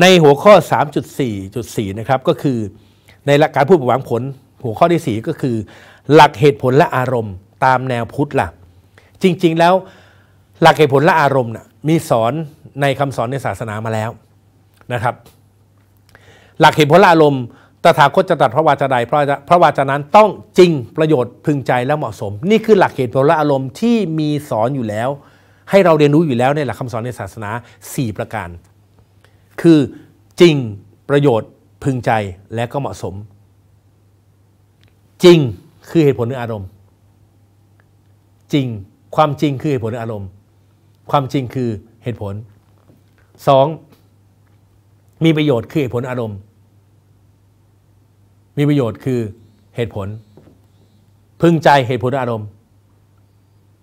ในหัวข้อ 3.4.4 นะครับ ก็คือในหลักการพูดหวังผลหัวข้อที่4ก็คือ หลักเหตุผลและอารมณ์ ตามแนวพุทธละ่ะจริงๆ แล้วหลักเหตุผลและอารมณ์นะ่ะมีสอนในคำสอนในศาสนามาแล้วนะครับ หลักเหตุผลและอารมณ์ ตถาคตจะตัดพระวาจาใดพระพระวาจานั้นต้องจริงประโยชน์พึงใจและเหมาะสม นี่คือหลักเหตุผลและอารมณ์ที่มีสอนอยู่แล้ว ให้เราเรียนรู้อยู่แล้วในหลักคำสอนในศาสนา 4 ประการคือจริงประโยชน์พึงใจและก็เหมาะสม จริงคือเหตุผลหรืออารมณ์ จริงความจริงคือเหตุผลหรืออารมณ์ ความจริงคือเหตุผล 2. มีประโยชน์คือเหตุผลอารมณ์ มีประโยชน์คือเหตุผล พึงใจเหตุผลอารมณ์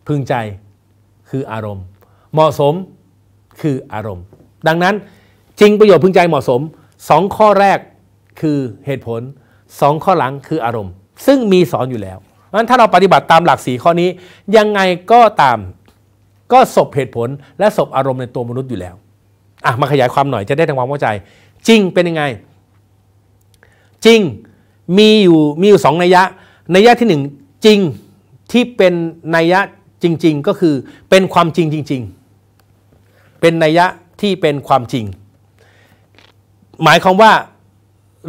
พึงใจคืออารมณ์ เหมาะสมคืออารมณ์ ดังนั้นจริงประโยชน์พึงใจเหมาะสม 2 ข้อแรกคือเหตุผล 2 ข้อหลังคืออารมณ์ ซึ่งมีสอนอยู่แล้วงั้นถ้าเราปฏิบัติตามหลักสีข้อนี้ยังไงก็ตามก็สบเหตุผลและสบอารมณ์ในตัวมนุษย์อยู่แล้ว อ่ะมาขยายความหน่อยจะได้ทำความเข้าใจ จริงเป็นยังไง จริงมีอยู่มีอยู่สองนัยยะนัยยะที่หนึ่งจริงที่เป็นนัยยะจริง ๆ ก็คือเป็นความจริงจริง ๆ เป็นนัยยะที่เป็นความจริงหมายความว่า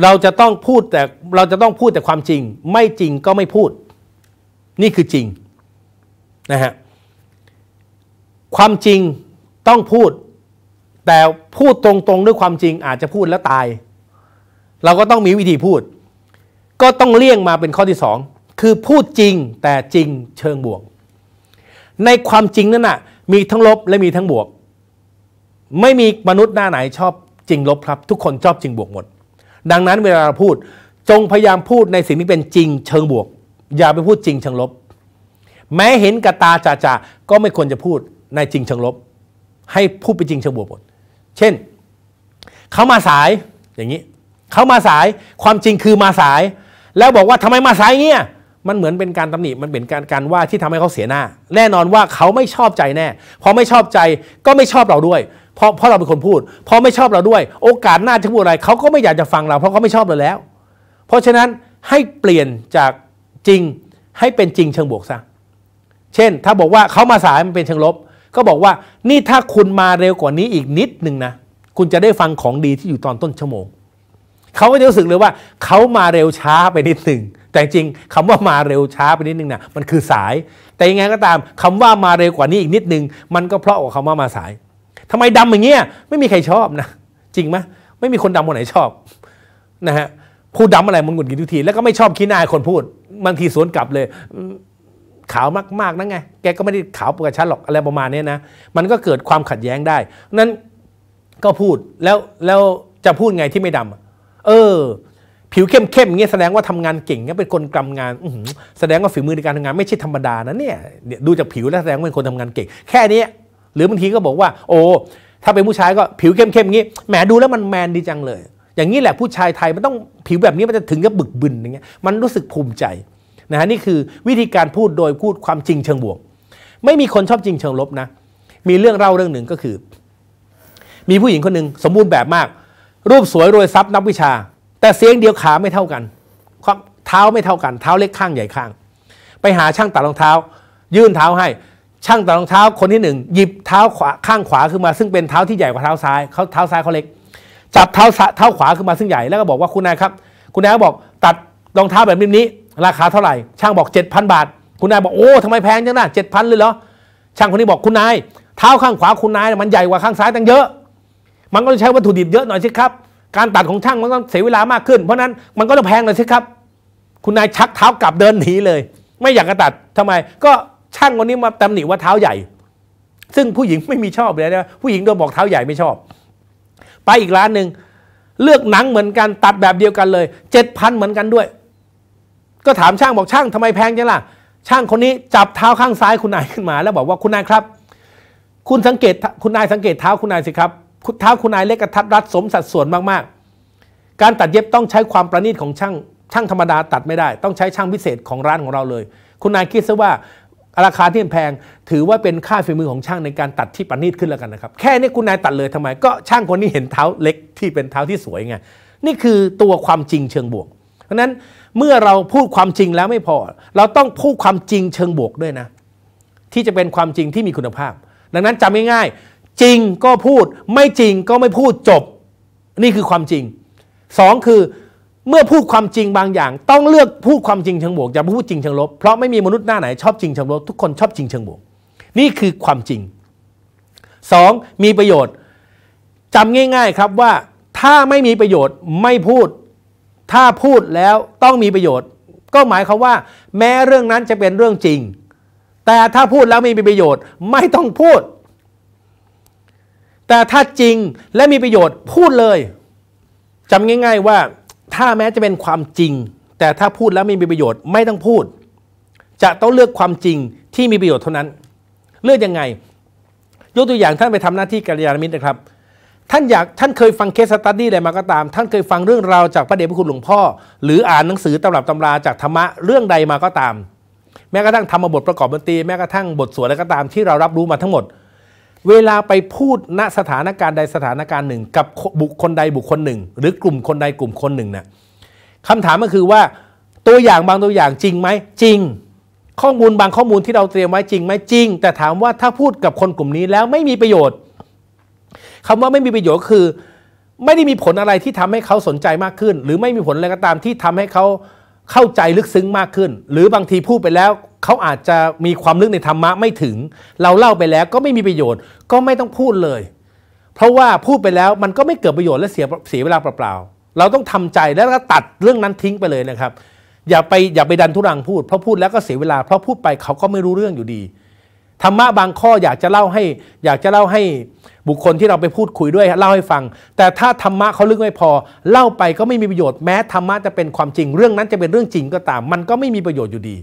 เราจะต้องพูดแต่เราจะต้องพูดแต่ความจริงไม่จริงก็ไม่พูด นี่คือจริงนะฮะความจริงต้องพูด แต่พูดตรงๆด้วยความจริงอาจจะพูดแล้วตาย เราก็ต้องมีวิธีพูด ก็ต้องเลี่ยงมาเป็นข้อที่สอง คือพูดจริงแต่จริงเชิงบวก ในความจริงนั้นน่ะมีทั้งลบและมีทั้งบวก ไม่มีมนุษย์หน้าไหนชอบจริงลบครับ ทุกคนชอบจริงบวกหมด ดังนั้นเวลาเราพูดจงพยายามพูดในสิ่งที่เป็นจริงเชิงบวก อย่าไปพูดจริงเชิงลบ แม้เห็นกระตาจ่าจ่าก็ไม่ควรจะพูดในจริงเชิงลบ ให้พูดไปจริงเชิงบวกหมด เช่น เขามาสายอย่างนี้ เขามาสายความจริงคือมาสาย แล้วบอกว่าทำไมมาสายเนี่ยมันเหมือนเป็นการตำหนิมันเป็นการการว่าที่ทำให้เขาเสียหน้า แน่นอนว่าเขาไม่ชอบใจแน่พอไม่ชอบใจก็ไม่ชอบเราด้วยเพราะเพราะเราเป็นคนพูด เพราะไม่ชอบเราด้วย โอกาสหน้าจะพูดอะไรเขาก็ไม่อยากจะฟังเราเพราะเขาไม่ชอบเราแล้ว เพราะฉะนั้นให้เปลี่ยนจากจริงให้เป็นจริงเชิงบวกซะ เช่น ถ้าบอกว่าเขามาสายมันเป็นเชิงลบ ก็บอกว่า นี่ถ้าคุณมาเร็วกว่านี้อีกนิดหนึ่งนะคุณจะได้ฟังของดีที่อยู่ตอนต้นชั่วโมงเขาก็จะรู้สึกเลยว่าเขามาเร็วช้าไปนิดหนึ่งแต่จริง คำว่ามาเร็วช้าไปนิดหนึ่งนะมันคือสาย แต่ยังไงก็ตามคำว่ามาเร็วกว่านี้อีกนิดหนึ่งมันก็เพราะกว่าคำว่ามาสายทำไมดำอย่างเงี้ย ไม่มีใครชอบนะจริงไหมไม่มีคนดำคนไหนชอบนะฮะพูดดาอะไรมันหงุดหงิดทุกทีแล้วก็ไม่ชอบขี้หน้าคนพูด บางทีสวนกลับเลย ขาวมากๆนั่นไงแกก็ไม่ได้ขาวประชันหรอกอะไรประมาณนี้นะมันก็เกิดความขัดแย้งได้นั้นก็พูดแล้วแล้วจะพูดไงที่ไม่ดำเออ ผิวเข้มเข้มเงี้ยแสดงว่าทำงานเก่งเงี้ยเป็นคนกรมงานแสดงว่าฝีมือในการทำงาน ไม่ใช่ธรรมดานะเนี่ยดูจากผิวแล้วแสดงว่าเป็นคนทำงานเก่ง แค่นี้หรือบางทีก็บอกว่า โอ้ถ้าเป็นผู้ชายก็ผิวเข้มเอย่างนี้แหมดูแล้วมันแมนดีจังเลย อย่างนี้แหละผู้ชายไทยมันต้องผิวแบบนี้มันจะถึงกับบึกบึนอย่างเงี้ยมันรู้สึกภูมิใจนะฮะนี่คือวิธีการพูดโดยพูดความจริงเชิงบวก ไม่มีคนชอบจริงเชิงลบนะมีเรื่องเล่าเรื่องหนึ่งก็คือ มีผู้หญิงคนหนึ่งสมบูรณ์แบบมาก รูปสวยรวยทรัพย์นับวิชา แต่เสียงเดียวขาไม่เท่ากันเท้าไม่เท่ากัน เท้าเล็กข้างใหญ่ข้าง ไปหาช่างตัดรองเท้า ยื่นเท้าให้ช่างตัดรองเท้าคนที่หนึ่งหยิบเท้าขวาข้างขวาขึ้นมาซึ่งเป็นเท้าที่ใหญ่กว่าเท้าซ้ายเขาเท้าซ้ายเขาเล็กจับเท้าเท้าขวาขึ้นมาซึ่งใหญ่แล้วก็บอกว่าคุณนายครับ คุณนายบอกตัดรองเท้าแบบนี้ ราคาเท่าไหร่ช่างบอก7,000บาท คุณนายบอกโอ้ทำไมแพงจังนะเจ็ดพันเลยเหรอช่างคนนี้บอกคุณนายเท้าข้างขวาคุณนาย มันใหญ่กว่าข้างซ้ายตั้งเยอะ มันก็ใช้วัตถุดิบเยอะหน่อยสิครับการตัดของช่างมันต้องเสียเวลามากขึ้นเพราะนั้นมันก็ต้องแพงหน่อยสิครับ คุณนายชักเท้ากลับเดินหนีเลย ไม่อยากจะตัดทำไมก็ช่างคนนี้มาตำหนิว่าเท้าใหญ่ ซึ่งผู้หญิงไม่มีชอบเลยนะผู้หญิงโดนบอกเท้าใหญ่ไม่ชอบ ไปอีกร้านหนึ่งเลือกหนังเหมือนกันตัดแบบเดียวกันเลยเจ็ดพันเหมือนกันด้วย ก็ถามช่างบอกช่างทำไมแพงจังล่ะ ช่างคนนี้จับเท้าข้างซ้ายคุณนายขึ้นมา แล้วบอกว่าคุณนายครับ คุณสังเกตคุณนายสังเกตเท้าคุณนายสิครับเท้าคุณนายเล็กกระทัด รัดสมสัดส่วนมากๆ การตัดเย็บต้องใช้ความประณีตของช่างช่างธรรมดา ตัดไม่ได้ ต้องใช้ช่างพิเศษของร้านของเราเลย คุณนายคิดซะว่าราคาที่แพงถือว่าเป็นค่าฝีมือของช่างในการตัดที่ประณีตขึ้นแล้วกันนะครับ แค่นี้คุณนายตัดเลยทำไม ก็ช่างคนนี้เห็นเท้าเล็กที่เป็นเท้าที่สวยไงนี่คือตัวความจริงเชิงบวก เพราะนั้นเมื่อเราพูดความจริงแล้วไม่พอ เราต้องพูดความจริงเชิงบวกด้วยนะ ที่จะเป็นความจริงที่มีคุณภาพ ดังนั้นจำง่ายๆจริงก็พูดไม่จริงก็ไม่พูดจบ นี่คือความจริง 2 คือเมื่อพูดความจริงบางอย่าง ต้องเลือกพูดความจริงเชิงบวกอย่าพูดจริงเชิงลบเพราะไม่มีมนุษย์หน้าไหนชอบจริงเชิงลบทุกคนชอบจริงเชิงบวกนี่คือความจริง 2. มีประโยชน์จำง่าย ๆครับว่าถ้าไม่มีประโยชน์ไม่พูดถ้าพูดแล้วต้องมีประโยชน์ ก็หมายความว่า แม้เรื่องนั้นจะเป็นเรื่องจริง แต่ถ้าพูดแล้วไม่มีประโยชน์ไม่ต้องพูด แต่ถ้าจริงและมีประโยชน์พูดเลยจำง่าย ๆว่าถ้าแม้จะเป็นความจริง แต่ถ้าพูดแล้ว ไม่มีประโยชน์ ไม่ต้องพูด จะต้องเลือกความจริงที่มีประโยชน์เท่านั้น เลือกยังไง ยกตัวอย่างท่านไปทำหน้าที่กัลยาณมิตรนะครับ ท่านอยากท่านเคยฟังเคสตัตดี้อะไรมาก็ตาม ท่านเคยฟังเรื่องราวจากพระเดชพระคุณหลวงพ่อหรืออ่านหนังสือตำรับตำราจากธรรมะเรื่องใดมาก็ตาม แม้กระทั่งธรรมบทประกอบดนตรี แม้กระทั่งบทสวดอะไรก็ตามที่เรารับรู้มาทั้งหมดเวลาไปพูดณสถานการณ์ใดสถานการณ์หนึ่ง กับบุคคลใดบุคคลหนึ่ง หรือกลุ่มคนใดกลุ่มคนหนึ่งเนี่ยคำถามก็คือว่า ตัวอย่างบางตัวอย่างจริงไหมจริง ข้อมูลบางข้อมูลที่เราเตรียมไว้จริงไหมจริง แต่ถามว่าถ้าพูดกับคนกลุ่มนี้แล้วไม่มีประโยชน์ คำว่าไม่มีประโยชน์คือ ไม่ได้มีผลอะไรที่ทำให้เขาสนใจมากขึ้น หรือไม่มีผลอะไรก็ตามที่ทำให้เขาเข้าใจลึกซึ้งมากขึ้น หรือบางทีพูดไปแล้วเขาอาจจะมีความลึกในธรรมะไม่ถึง เราเล่าไปแล้วก็ไม่มีประโยชน์ก็ไม่ต้องพูดเลย เพราะว่าพูดไปแล้วมันก็ไม่เกิดประโยชน์และเสียเสียเวลาเปล่าๆเราต้องทำใจแล้วก็ตัดเรื่องนั้นทิ้งไปเลยนะครับ อย่าไปอย่าไปดันทุรังพูดเพราะพูดแล้วก็เสียเวลาเพราะพูดไปเขาก็ไม่รู้เรื่องอยู่ดีธรรมะบางข้ออยากจะเล่าให้ อยากจะเล่าให้บุคคลที่เราไปพูดคุยด้วยเล่าให้ฟัง แต่ถ้าธรรมะเขาลึกไม่พอเล่าไปก็ไม่มีประโยชน์แม้ธรรมะจะเป็นความจริงเรื่องนั้นจะเป็นเรื่องจริงก็ตาม มันก็ไม่มีประโยชน์อยู่ดี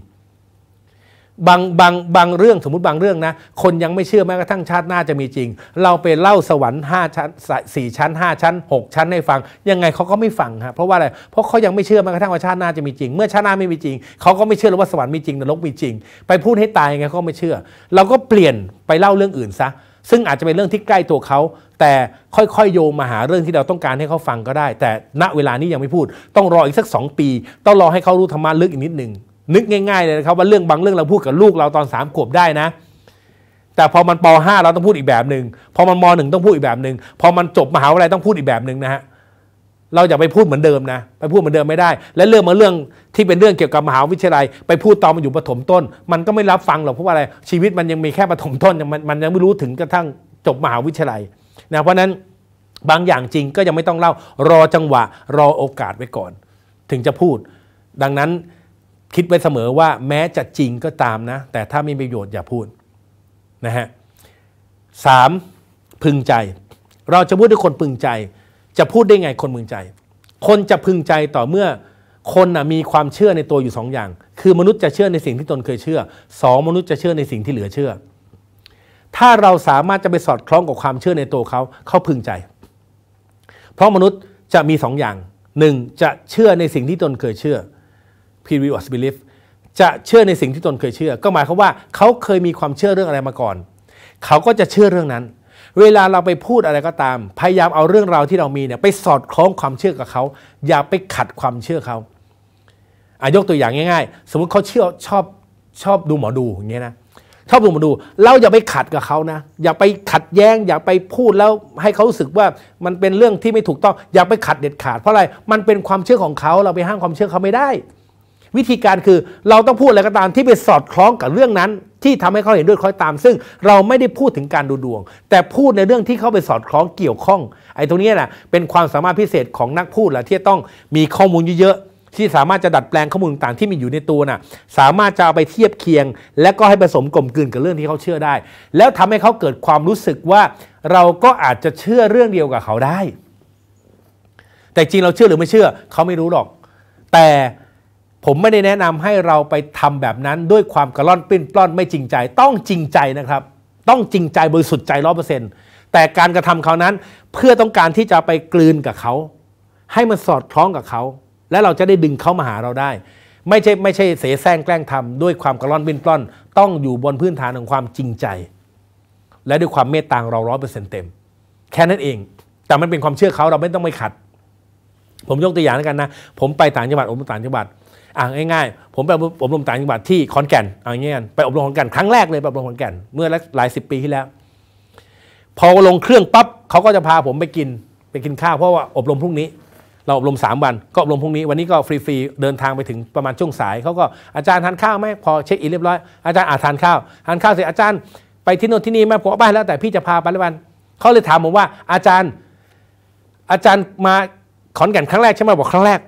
บางบางบางเรื่องสมมติบางเรื่องนะ คนยังไม่เชื่อแม้กระทั่งชาติหน้าจะมีจริง เราไปเล่าสวรรค์5ชั้นสี่ชั้น5 ชั้น 6 ชั้นให้ฟัง ยังไงเขาก็ไม่ฟังฮะเพราะว่าอะไรเพราะเขายังไม่เชื่อแม้กระทั่งว่าชาติหน้าจะมีจริง เมื่อชาติหน้าไม่มีจริงเขาก็ไม่เชื่อว่าสวรรค์มีจริงนรกมีจริง ไปพูดให้ตายยังไงเขาไม่เชื่อ เราก็เปลี่ยนไปเล่าเรื่องอื่นซะซึ่งอาจจะเป็นเรื่องที่ใกล้ตัวเขา แต่ค่อยๆโยงมาหาเรื่องที่เราต้องการให้เขาฟังก็ได้ แต่ณเวลานี้ยังไม่พูด ต้องรออีกสัก2ปี ต้องรอให้เขารู้ธรรมะลึกอีกนิดหนึ่งนึกง่ายๆเลยนะครับว่าเรื่องบางเรื่องเราพูดกับลูก เราตอนสามขวบได้นะ แต่พอมันป .5 เราต้องพูดอีกแบบหนึ่งพอมันม .1 ต้องพูดอีกแบบหนึ่งพอมันจบมหาวิทยาลัยต้องพูดอีกแบบหนึ่งนะฮะ เราอย่าไปพูดเหมือนเดิมนะ ไปพูดเหมือนเดิมไม่ได้ และเรื่องมาเรื่องที่เป็นเรื่องเกี่ยวกับมหาวิทยาลัย ไปพูดตอนมันอยู่ประถมต้น มันก็ไม่รับฟังหรอกเพราะว่าอะไร ชีวิตมันยังมีแค่ประถมต้นมันมันยังไม่รู้ถึงกระทั่งจบมหาวิทยาลัยนะเพราะนั้นบางอย่างจริงก็ยังไม่ต้องเล่ารอจังหวะ รอโอกาสไว้ก่อน ถึงจะพูด ดังนั้นคิดไว้เสมอว่าแม้จะจริงก็ตามนะ แต่ถ้าไม่มีประโยชน์อย่าพูดนะฮะสามพึงใจ เราจะพูดด้วยคนพึงใจ จะพูดได้ไงคนพึงใจ คนจะพึงใจต่อเมื่อ คนมีความเชื่อในตัวอยู่สองอย่าง คือมนุษย์จะเชื่อในสิ่งที่ตนเคยเชื่อสองมนุษย์จะเชื่อในสิ่งที่เหลือเชื่อ ถ้าเราสามารถ จะไปสอดคล้องกับความเชื่อในตัวเขาเขาพึงใจ เพราะมนุษย์จะมีสองอย่างหนึ่งจะเชื่อในสิ่งที่ตนเคยเชื่อ p e ร i o d o บ belief จะเชื่อในสิ่งที่ตนเคยเชื่อ ก็หมายความว่าเขาเคยมีความเชื่อเรื่องอะไรมาก่อน เขาก็จะเชื่อเรื่องนั้น เวลาเราไปพูดอะไรก็ตาม พยายามเอาเรื่องราวที่เรามีเนี่ยไปสอดคล้องความเชื่อกับเขา อย่าไปขัดความเชื่อเขา อายกตัวอย่างง่ายๆ สมมติเขาเชื่อชอบชอบดูหมอดู อย่างเงี้ยนะชอบดูหมอดู เราอย่าไปขัดกับเขานะ อย่าไปขัดแย้ง อย่าไปพูดแล้วให้เขารู้สึกว่ามันเป็นเรื่องที่ไม่ถูกต้อง อย่าไปขัดเด็ดขาด เพราะอะไร มันเป็นความเชื่อของเขา เราไปห้ามความเชื่อเขาไม่ได้วิธีการคือเราต้องพูดอะไรก็ตามที่ไปสอดคล้องกับเรื่องนั้น ที่ทำให้เขาเห็นด้วยคล้อยตาม ซึ่งเราไม่ได้พูดถึงการดูดวง แต่พูดในเรื่องที่เขาไปสอดคล้องเกี่ยวข้องไอ้ตรงนี้นะเป็นความสามารถพิเศษของนักพูดแหละที่ต้องมีข้อมูลเยอะๆที่สามารถจะดัดแปลงข้อมูลต่างที่มีอยู่ในตัวนะ่ะสามารถจะเอาไปเทียบเคียง และก็ให้ผสมกลมกลืนกับเรื่องที่เขาเชื่อได้ แล้วทำให้เขาเกิดความรู้สึกว่าเราก็อาจจะเชื่อเรื่องเดียวกับเขาได้ แต่จริงเราเชื่อหรือไม่เชื่อ เขาไม่รู้หรอก แต่ผมไม่ได้แนะนำให้เราไปทำแบบนั้นด้วยความกระล่อนปิ้นปล้อนไม่จริงใจ ต้องจริงใจนะครับ ต้องจริงใจบริสุทธิ์ใจร้อเปอร์เซ็นต์แต่การกระทำเขานั้นเพื่อต้องการที่จะไปกลืนกับเขา ให้มันสอดคล้องกับเขา และเราจะได้ดึงเขามาหาเราได้ ไม่ใช่ไม่ใช่เสแสร้งแกล้งทำด้วยความกระล่อนปิ้นปล้อน ต้องอยู่บนพื้นฐานของความจริงใจ และด้วยความเมตตาเราร้อเปอร์เซ็นต์เต็ม แค่นั้นเองแต่มันเป็นความเชื่อเขาเราไม่ต้องไปขัด ผมยกตัวอย่างแล้วกันนะผมไปต่างจังหวัดผมต่างจังหวัดอ่าง่ายๆผมไปอบรมต่างจังหวัดที่ขอนแก่นอ่างเงี้ยไปอบรมขอนแก่นครั้ง แรกเลยไปอบรมขอนแก่นเมื่อหลายสิบปีที่แล้ว พอลงเครื่องปั๊บเขาก็จะพาผมไปกินไปกินข้าวเพราะว่าอบรมพรุ่งนี้ เราอบรม3วัน ก็อบรมพรุ่งนี้ วันนี้ก็ฟรีๆเดินทางไปถึงประมาณช่วงสายเขาก็อาจารย์ทานข้าวไหมพอเช็คอินเรียบร้อยอาจารย์อาทานข้าวทานข้าวเสร็จอาจารย์ไปที่โน่นที่นี่ไหมผมบ้านแล้วแต่พี่จะพาไปแล้ววันเขาเลยถามผมว่าอาจารย์อาจารย์มาขอนแก่นครั้งแรกใช่ไหมบอกครั้งแรก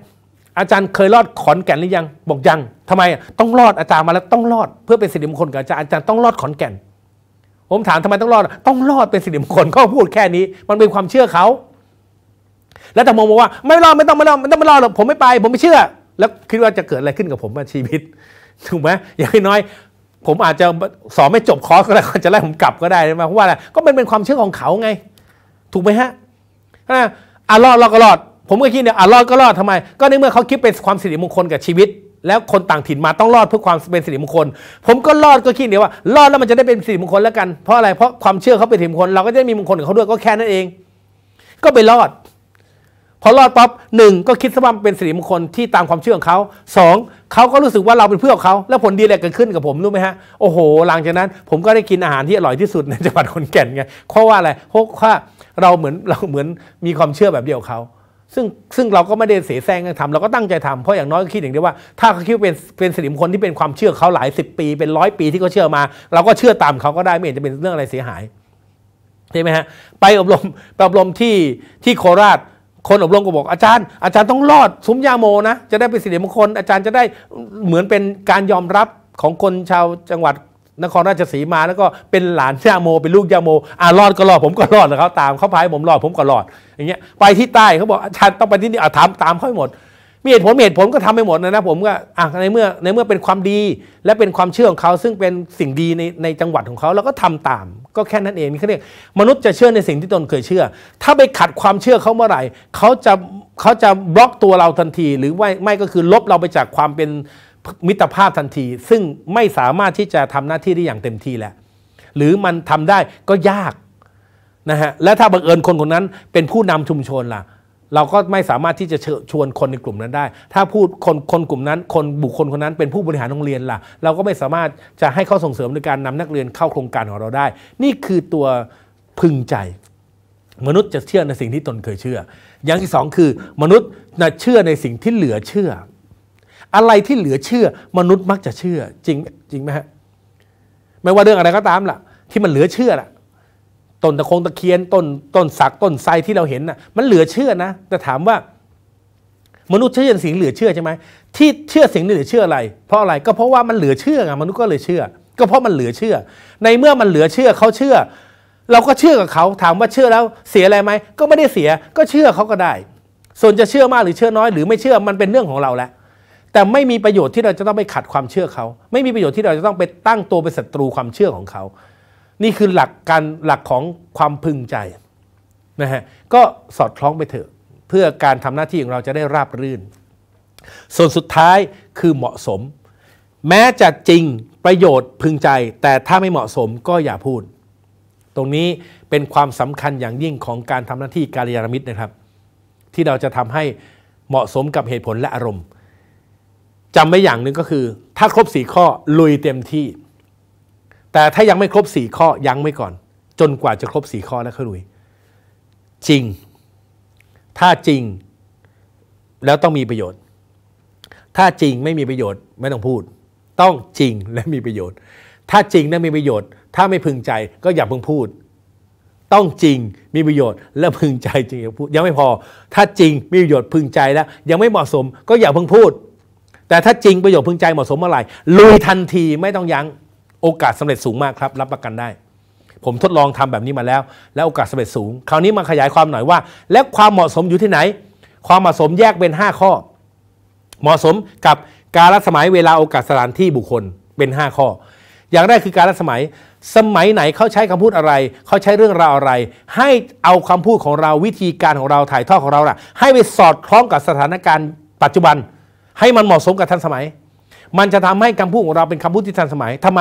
อาจารย์เคยรอดขอนแก่นหรือยังบอกยังทำไมต้องรอดอาจารย์มาแล้วต้องรอดเพื่อเป็นสิริมงคลกับอาจารย์อาจารย์ต้องรอดขอนแก่น ผมถามทำไมต้องรอดต้องรอดเป็นสิริมงคลเขาพูดแค่นี้ มันเป็นความเชื่อเขา แล้วแต่มองบอกว่าไม่รอด ไม่ต้องไม่รอดไม่ต้องไม่รอดหรอกผมไม่ไป ผมไม่เชื่อ แล้วคิดว่าจะเกิดอะไรขึ้นกับผมในชีวิต ถูกไหม อย่างน้อย ผมอาจจะสอนไม่จบคอร์สก็ได้จะไล่ผมกลับก็ได้หมเพราะว่าอะไรก็มันเป็นความเชื่อของเขาไง ถูกไหมฮะอ่ะรอดเราก็รอดผมก็คิดเนี่ยอ่ะรอดก็รอดทำไมก็ในเมื่อเขาคิดเป็นความสิริมงคลกับชีวิต แล้วคนต่างถิ่นมาต้องรอดเพื่อความเป็นสิริมงคล ผมก็รอดก็คิดเดี๋ยวว่ารอดแล้วมันจะได้เป็นสิริมงคลแล้วกันเพราะอะไรเพราะความเชื่อเขาเป็นสิริมงคลเราก็จะมีมงคลของเขาด้วยก็แค่นั้นเอง ก็ไปรอด พอรอดปั๊บหนึ่งก็คิดว่าเป็นสิริมงคลที่ตามความเชื่อของเขาสองเขาก็รู้สึกว่าเราเป็นเพื่อนของเขาแล้วผลดีอะไรเกิดขึ้นกับผมรู้ไหมฮะโอ้โห หลังจากนั้น ผมก็ได้กินอาหารที่อร่อยที่สุดในจังหวัดขอนแก่นไงเพราะว่าอะไรเพราะว่า เราเหมือนเราเหมือนมีความเชื่อแบบเดียวกับเขาซึ่งซึ่งเราก็ไม่ได้เสียแซงทำเราก็ตั้งใจทำเพราะอย่างน้อยคิดอย่างเดียวว่าถ้าเขาคิดเป็นเป็นสิริมงคลที่เป็นความเชื่อเขาหลายสิบปีเป็นร้อยปีที่เขาเชื่อมา เราก็เชื่อตามเขาก็ได้ไม่เห็นจะเป็นเรื่องอะไรเสียหายใช่ไหมฮะไปอบรมไปอบรมที่ที่โคราชคนอบรมก็บอก อาจารย์อาจารย์ต้องรอดซุ้มยาโมนะจะได้เป็นสิริมงคล อาจารย์จะได้เหมือนเป็นการยอมรับของคนชาวจังหวัดนครราชสีมาแล้วก็เป็นหลานยาโมเป็นลูกยาโมอ่ารอดก็รอดผมก็รอดนะเขาตามเขาพายผมรอดผมก็รอด อย่างเงี้ยไปที่ใต้เขาบอกอาจารย์ต้องไปที่นี่อ่ะถามตามเขาหมด มีเหตุผลเหตุผลก็ทำห้หมดนะนะผมก็อ่ะในเมื่อในเมื่อเป็นความดีและเป็นความเชื่อของเขาซึ่งเป็นสิ่งดีในในจังหวัดของเขาแล้วก็ทำตาม ก็แค่นั้นเองนี่เขาเรียกมนุษย์จะเชื่อในสิ่งที่ตนเคยเชื่อ ถ้าไปขัดความเชื่อเขาเมื่อไหร่เขาจะเขาจะบล็อกตัวเราทันทีหรือไม่ไม่ก็คือลบเราไปจากความเป็นมิตรภาพทันทีซึ่งไม่สามารถที่จะทำหน้าที่ได้อย่างเต็มที่แหละ หรือมันทำได้ก็ยากนะฮะและถ้าบังเอิญคนคนนั้นเป็นผู้นำชุมชนล่ะ เราก็ไม่สามารถที่จะเชิญชวนคนในกลุ่มนั้นได้ ถ้าพูดคนคนกลุ่มนั้นคนบุคคลคนนั้นเป็นผู้บริหารโรงเรียนล่ะเราก็ไม่สามารถจะให้เข้ส่งเสริมในการนำนักเรียนเข้าโครงการของเราได้ นี่คือตัวพึงใจ มนุษย์จะเชื่อในสิ่งที่ตนเคยเชื่อ อย่างที่สองคือ มนุษย์นะเชื่อในสิ่งที่เหลือเชื่ออะไรที่เหลือเชื่อ มนุษย์มักจะเชื่อ จริงจริงไหมฮะ ไม่ว่าเรื่องอะไรก็ตามล่ะ ที่มันเหลือเชื่อล่ะต้นตะคงตะเคียนต้นต้นสักต้นไทรที่เราเห็นน่ะ มันเหลือเชื่อนะ แต่ถามว่า มนุษย์เชื่อสิ่งเหลือเชื่อใช่ไหม ที่เชื่อสิ่งเหลือเชื่ออะไร เพราะอะไรก็เพราะว่ามันเหลือเชื่อไงมนุษย์ก็เลยเชื่อ ก็เพราะมันเหลือเชื่อ ในเมื่อมันเหลือเชื่อเขาเชื่อ เราก็เชื่อกับเขาถามว่าเชื่อแล้ว เสียอะไรไหมก็ไม่ได้เสียก็เชื่อเขาก็ได้ส่วนจะเชื่อมากหรือเชื่อน้อย หรือไม่เชื่อมันเป็นเรื่องของเราแหละแต่ไม่มีประโยชน์ที่เราจะต้องไปขัดความเชื่อเขา ไม่มีประโยชน์ที่เราจะต้องไปตั้งตัวเป็นศัตรูความเชื่อของเขา นี่คือหลักการหลักของความพึงใจนะฮะ ก็สอดคล้องไปเถอะ เพื่อการทำหน้าที่ของเราจะได้ราบรื่น ส่วนสุดท้ายคือเหมาะสม แม้จะจริง ประโยชน์ พึงใจ แต่ถ้าไม่เหมาะสมก็อย่าพูด ตรงนี้เป็นความสำคัญอย่างยิ่งของการทำหน้าที่การยานมิตรนะครับ ที่เราจะทำให้เหมาะสมกับเหตุผลและอารมณ์จำไว้อย่างหนึ่งก็คือถ้าครบสี่ข้อลุยเต็มที่ แต่ถ้ายังไม่ครบสี่ข้อยังไม่ก่อน จนกว่าจะครบสี่ข้อแล้วค่อยลุย จริง ถ้าจริงแล้วต้องมีประโยชน์ ถ้าจริงไม่มีประโยชน์ไม่ต้องพูด ต้องจริงและมีประโยชน์ ถ้าจริงและมีประโยชน์ ถ้าไม่พึงใจก็อย่าเพิ่งพูด ต้องจริงมีประโยชน์และพึงใจจริงอย่าพูดยังไม่พอ ถ้าจริงมีประโยชน์พึงใจแล้ว ยังไม่เหมาะสม ก็อย่าเพิ่งพูดแต่ถ้าจริงประโยชน์พึงใจเหมาะสมเมื่อไหร่ลุยทันทีไม่ต้องยัง้งโอกาสสาเร็จสูงมากครับ รับประกันได้ ผมทดลองทำแบบนี้มาแล้ว และโอกาสสำเร็จสูง คราวนี้มาขยายความหน่อยว่า และความเหมาะสมอยู่ที่ไหน ความเหมาะสมแยกเป็น 5 ข้อ เหมาะสมกับการรัสมัยเวลาโอกาสสถานที่บุคคลเป็น 5 ข้อ อย่างแรกคือการรัสมัย สมัยไหนเขาใช้คำพูดอะไรเขาใช้เรื่องราวอะไร ให้เอาคำพูดของเราวิธีการของเราถ่ายทอดของเราล่ะให้ไปสอดคล้องกับสถานการณ์ปัจจุบันให้มันเหมาะสมกับทันสมัย มันจะทำให้คำพูดของเราเป็นคำพูดที่ทันสมัยทำไม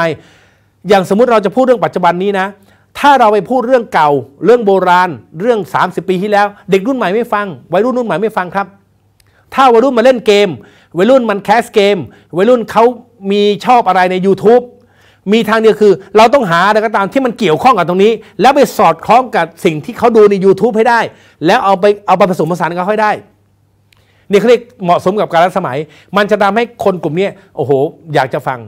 อย่างสมมุติเราจะพูดเรื่องปัจจุบันนี้นะ ถ้าเราไปพูดเรื่องเก่า เรื่องโบราณ เรื่อง 30 ปีที่แล้ว เด็กรุ่นใหม่ไม่ฟัง วัยรุ่นรุ่นใหม่ไม่ฟังครับ ถ้าวัยรุ่นมาเล่นเกม วัยรุ่นมันแคสเกม วัยรุ่นเขามีชอบอะไรใน YouTube มีทางเดียวคือเราต้องหาอะไรก็ตามที่มันเกี่ยวข้องกับตรงนี้ แล้วไปสอดคล้องกับสิ่งที่เขาดูใน YouTube ให้ได้ แล้วเอาไปเอาไปผสมผสานกันให้ได้นี่เขาเรียกเหมาะสมกับการรัสมัย มันจะทำให้คนกลุ่มนี้โอ้โห อยากจะฟัง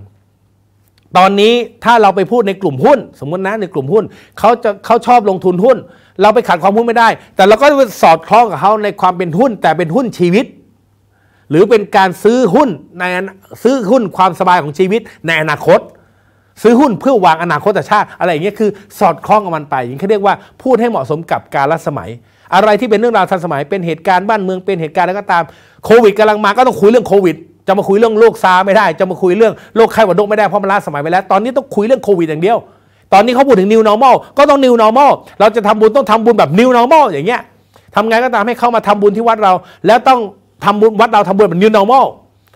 ตอนนี้ถ้าเราไปพูดในกลุ่มหุ้น สมมตินะในกลุ่มหุ้นเขาจะเขาชอบลงทุนหุ้น เราไปขัดความหุ้นไม่ได้ แต่เราก็สอดคล้องกับเขาในความเป็นหุ้น แต่เป็นหุ้นชีวิต หรือเป็นการซื้อหุ้นในซื้อหุ้นความสบายของชีวิต ในอนาคต ซื้อหุ้นเพื่อวางอนาคตชาติ อะไรอย่างเงี้ย คือ สอดคล้องกับมันไปอย่างเขาเรียกว่าพูดให้เหมาะสมกับการรัสมัยอะไรที่เป็นเรื่องราวทันสมัยเป็นเหตุการณ์ บ้านเมืองเป็นเหตุการณ์ แล้วก็ตามโควิดกำลังมาก็ต้องคุยเรื่องโควิด จะมาคุยเรื่องโรคซาไม่ได้ จะมาคุยเรื่องโรคไข้หวัดนกไม่ได้เพราะมันล้าสมัยไปแล้ว ตอนนี้ต้องคุยเรื่องโควิดอย่างเดียว ตอนนี้เขาพูดถึง new normal ก็ต้อง new normal เราจะทำบุญต้องทำบุญแบบ new normal อย่างเงี้ยทำไงก็ตามให้เข้ามาทำบุญที่วัดเรา แล้วต้องทำบุญวัดเราทำบุญแบบ new normal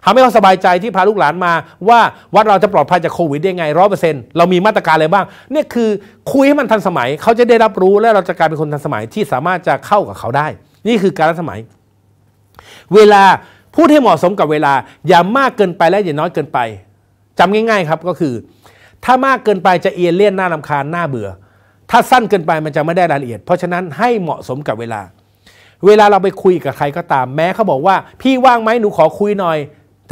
ทำให้เขาสบายใจที่พาลูกหลานมาว่าวัดเราจะปลอดภัยจากโควิดได้ไงร้อยเปอร์เซ็นต์เรามีมาตรการอะไรบ้าง เนี่ยคือ คุยให้มันทันสมัย เขาจะได้รับรู้และเราจะกลายเป็นคนทันสมัยที่สามารถจะเข้ากับเขาได้ นี่คือการทันสมัย เวลาพูดให้เหมาะสมกับเวลาอย่ามากเกินไปและอย่าน้อยเกินไป จำง่าย ๆครับก็คือ ถ้ามากเกินไปจะเอียนเลี่ยนหน้าลาคาญหน้าเบื่อ ถ้าสั้นเกินไปมันจะไม่ได้รายละเอียด เพราะฉะนั้นให้เหมาะสมกับเวลา เวลาเราไปคุยกับใครก็ตาม แม้เขาบอกว่าพี่ว่างไหมหนูขอคุยหน่อย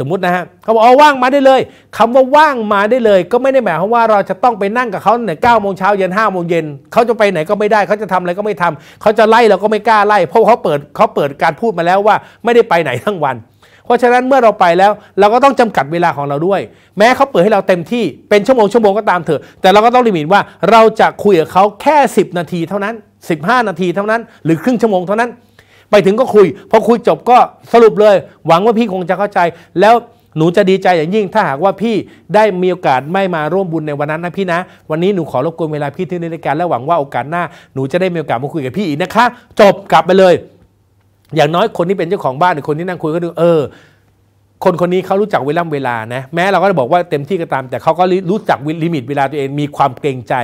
สมมตินะฮะเขาบอกเอาว่างมาได้เลย คำว่าว่างมาได้เลยก็ไม่ได้หมายความว่าเราจะต้องไปนั่งกับเขาเนี่ยเก้าโมงเช้าเย็นห้าโมงเย็นเขาจะไปไหนก็ไม่ได้เขาจะทำอะไรก็ไม่ทำเขาจะไล่เราก็ไม่กล้าไล่เพราะเขาเปิดเขาเปิดการพูดมาแล้วว่าไม่ได้ไปไหนทั้งวัน เพราะฉะนั้นเมื่อเราไปแล้วเราก็ต้องจำกัดเวลาของเราด้วย แม้เขาเปิดให้เราเต็มที่เป็นชั่วโมงชั่วโมงก็ตามเถอะแต่เราก็ต้องลิมิตว่าเราจะคุยกับเขาแค่ 10 นาทีเท่านั้น 15 นาทีเท่านั้น หรือครึ่งชั่วโมงเท่านั้นไปถึงก็คุย พอคุยจบก็สรุปเลย หวังว่าพี่คงจะเข้าใจ แล้วหนูจะดีใจอย่างยิ่งถ้าหากว่าพี่ได้มีโอกาสไม่มาร่วมบุญในวันนั้นนะพี่นะ วันนี้หนูขอรบกวนเวลาพี่ที่ในรายการและหวังว่าโอกาสหน้าหนูจะได้มีโอกาสมาคุยกับพี่อีกนะคะจบกลับไปเลยอย่างน้อยคนที่เป็นเจ้าของบ้านหรือคนที่นั่งคุยก็ดู เออคนคนนี้เขารู้จักเวลาเวลานะแม้เราก็จะบอกว่าเต็มที่ก็ตาม แต่เขาก็รู้จักลิมิต เวลาตัวเองมีความเกรงใจ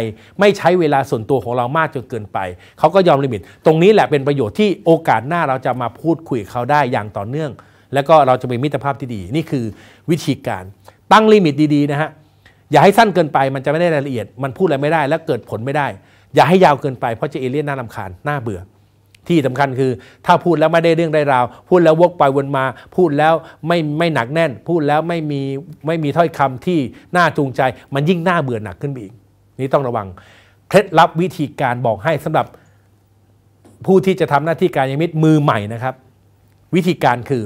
ไม่ใช้เวลาส่วนตัวของเรามากจนเกินไป เขาก็ยอมลิมิต ตรงนี้แหละเป็นประโยชน์ที่โอกาสหน้าเราจะมาพูดคุยเขาได้อย่างต่อเนื่อง แล้วก็เราจะมีมิตรภาพที่ดี นี่คือวิธีการตั้งลิมิตดีๆนะฮะอย่าให้สั้นเกินไปมันจะไม่ได้รายละเอียด มันพูดอะไรไม่ได้และเกิดผลไม่ได้ อย่าให้ยาวเกินไปเพราะจะเอเลี่ยนน่าลำคาญน่าเบื่อที่สำคัญคือ ถ้าพูดแล้วไม่ได้เรื่องได้ราวพูดแล้ววกไปวนมา พูดแล้วไม่ไม่หนักแน่น พูดแล้วไม่มีไม่มีถ้อยคำที่น่าจูงใจมันยิ่งน่าเบื่อหนักขึ้นไปอีกนี่ต้องระวังเคล็ดลับวิธีการบอกให้สำหรับผู้ที่จะทำหน้าที่การยมิตรมือใหม่นะครับ วิธีการคือ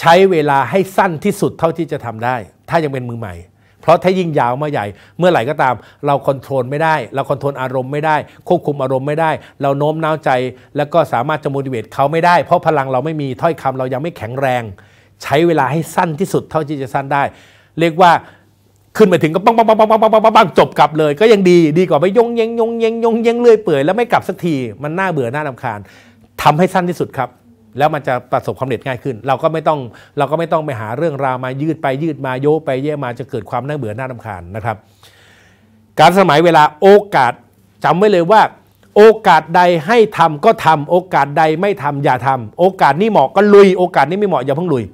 ใช้เวลาให้สั้นที่สุดเท่าที่จะทำได้ ถ้ายังเป็นมือใหม่เพราะถ้ายิ่งยาวมาใหญ่ เมื่อไหร่ก็ตามเราคอนโทรลไม่ได้ เราคอนโทรลอารมณ์ไม่ได้ควบคุมอารมณ์ไม่ได้ เราโน้มน้าวใจแล้วก็สามารถจะโมดิเวตเขาไม่ได้เพราะพลังเราไม่มีถ้อยคำเรายังไม่แข็งแรงใช้เวลาให้สั้นที่สุดเท่าที่จะสั้นได้ เรียกว่าขึ้นมาถึงก็ปังปังปังปังปังปังปังปังจบกลับเลย ก็ยังดีดีกว่าไปยงเยงยงเยงยงเยงเลื่อยเปื่อยแล้วไม่กลับสักทีมันน่าเบื่อน่าลำคาญ ทำให้สั้นที่สุดครับแล้วมันจะประสบความสำเร็จง่ายขึ้น เราก็ไม่ต้อง เราก็ไม่ต้องไปหาเรื่องราวมายืดไปยืดมาโยไปเย่มาจะเกิดความน่าเบื่อน่าลำคาญนะครับ การสมัยเวลาโอกาสจำไว้เลยว่า โอกาสใดให้ทำก็ทำโอกาสใดไม่ทำอย่าทำ โอกาสนี้เหมาะก็ลุย โอกาสนี้ไม่เหมาะอย่าเพิ่งลุย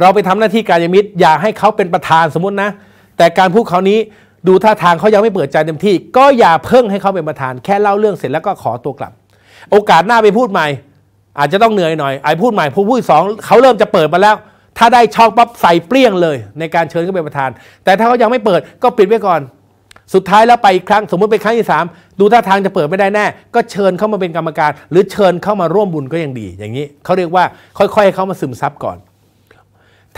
เราไปทำหน้าที่การยมิตร อย่าให้เขาเป็นประธานสมมตินะ แต่การพูดเขานี้ดูท่าทางเขายังไม่เปิดใจเต็มที่ ก็อย่าเพิ่งให้เขาเป็นประธาน แค่เล่าเรื่องเสร็จแล้วก็ขอตัวกลับ โอกาสหน้าไปพูดใหม่อาจจะต้องเหนื่อยหน่อย ไอ้พูดใหม่ผู้พูดสองเขาเริ่มจะเปิดมาแล้ว ถ้าได้ช่องปั๊บใส่เปรี้ยงเลย ในการเชิญขึ้นเป็นประธาน แต่ถ้าเขายังไม่เปิดก็ปิดไว้ก่อน สุดท้ายแล้วไปอีกครั้งสมมติเป็นครั้งที่ 3 ดูท่าทางจะเปิดไม่ได้แน่ ก็เชิญเข้ามาเป็นกรรมการ หรือเชิญเข้ามาร่วมบุญก็ยังดี อย่างนี้เขาเรียกว่า ค่อยๆให้เขามาซึมซับก่อน